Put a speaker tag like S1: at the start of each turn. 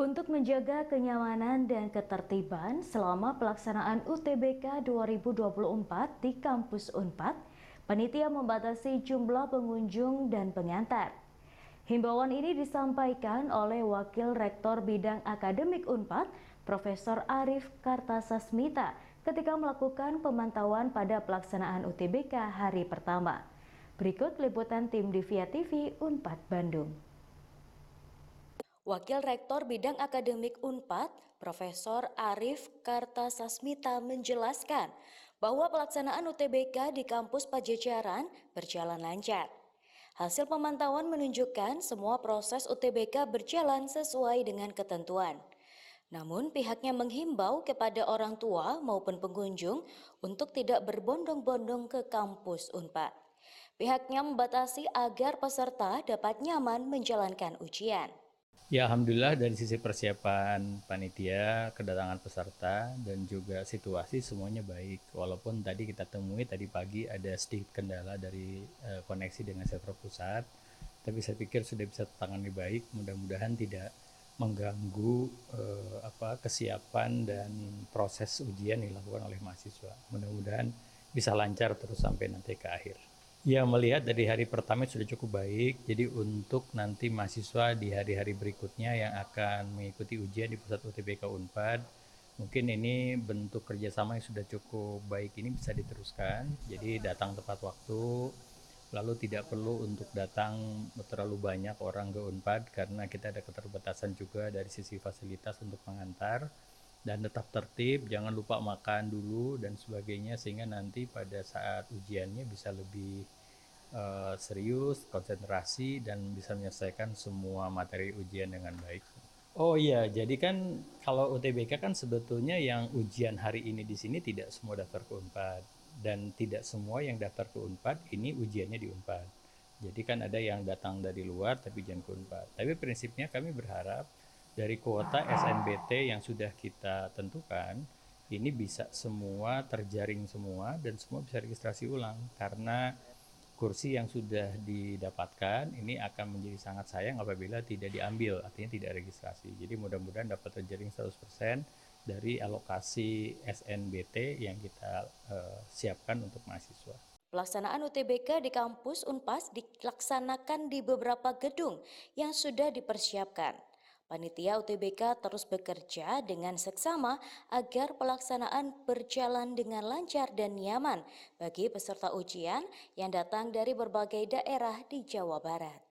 S1: Untuk menjaga kenyamanan dan ketertiban selama pelaksanaan UTBK 2024 di kampus UNPAD, panitia membatasi jumlah pengunjung dan pengantar. Himbauan ini disampaikan oleh Wakil Rektor Bidang Akademik UNPAD, Profesor Arif Kartasasmita, ketika melakukan pemantauan pada pelaksanaan UTBK hari pertama. Berikut liputan tim Divia TV UNPAD Bandung. Wakil Rektor Bidang Akademik UNPAD, Profesor Arif Kartasasmita menjelaskan bahwa pelaksanaan UTBK di kampus Pajajaran berjalan lancar. Hasil pemantauan menunjukkan semua proses UTBK berjalan sesuai dengan ketentuan. Namun pihaknya menghimbau kepada orang tua maupun pengunjung untuk tidak berbondong-bondong ke kampus UNPAD. Pihaknya membatasi agar peserta dapat nyaman menjalankan ujian.
S2: Ya alhamdulillah dari sisi persiapan panitia, kedatangan peserta dan juga situasi semuanya baik. Walaupun tadi kita temui tadi pagi ada sedikit kendala dari e, koneksi dengan server pusat, tapi saya pikir sudah bisa tertangani baik. Mudah-mudahan tidak mengganggu e, apa kesiapan dan proses ujian dilakukan oleh mahasiswa. Mudah-mudahan bisa lancar terus sampai nanti ke akhir. Ya melihat dari hari pertama sudah cukup baik, jadi untuk nanti mahasiswa di hari-hari berikutnya yang akan mengikuti ujian di pusat UTBK Unpad, mungkin ini bentuk kerjasama yang sudah cukup baik ini bisa diteruskan. Jadi datang tepat waktu, lalu tidak perlu untuk datang terlalu banyak orang ke Unpad karena kita ada keterbatasan juga dari sisi fasilitas untuk pengantar dan tetap tertib, jangan lupa makan dulu dan sebagainya sehingga nanti pada saat ujiannya bisa lebih uh, serius, konsentrasi dan bisa menyelesaikan semua materi ujian dengan baik. Oh iya, jadi kan kalau UTBK kan sebetulnya yang ujian hari ini di sini tidak semua daftar ke UNPAD dan tidak semua yang daftar ke UNPAD ini ujiannya di UNPAD. Jadi kan ada yang datang dari luar tapi jangan ke UNPAD. Tapi prinsipnya kami berharap dari kuota SNBT yang sudah kita tentukan ini bisa semua terjaring semua dan semua bisa registrasi ulang karena kursi yang sudah didapatkan ini akan menjadi sangat sayang apabila tidak diambil artinya tidak registrasi jadi mudah-mudahan dapat terjaring 100% dari alokasi SNBT yang kita uh, siapkan untuk mahasiswa.
S1: Pelaksanaan UTBK di kampus Unpas dilaksanakan di beberapa gedung yang sudah dipersiapkan. Panitia UTBK terus bekerja dengan seksama agar pelaksanaan berjalan dengan lancar dan nyaman bagi peserta ujian yang datang dari berbagai daerah di Jawa Barat.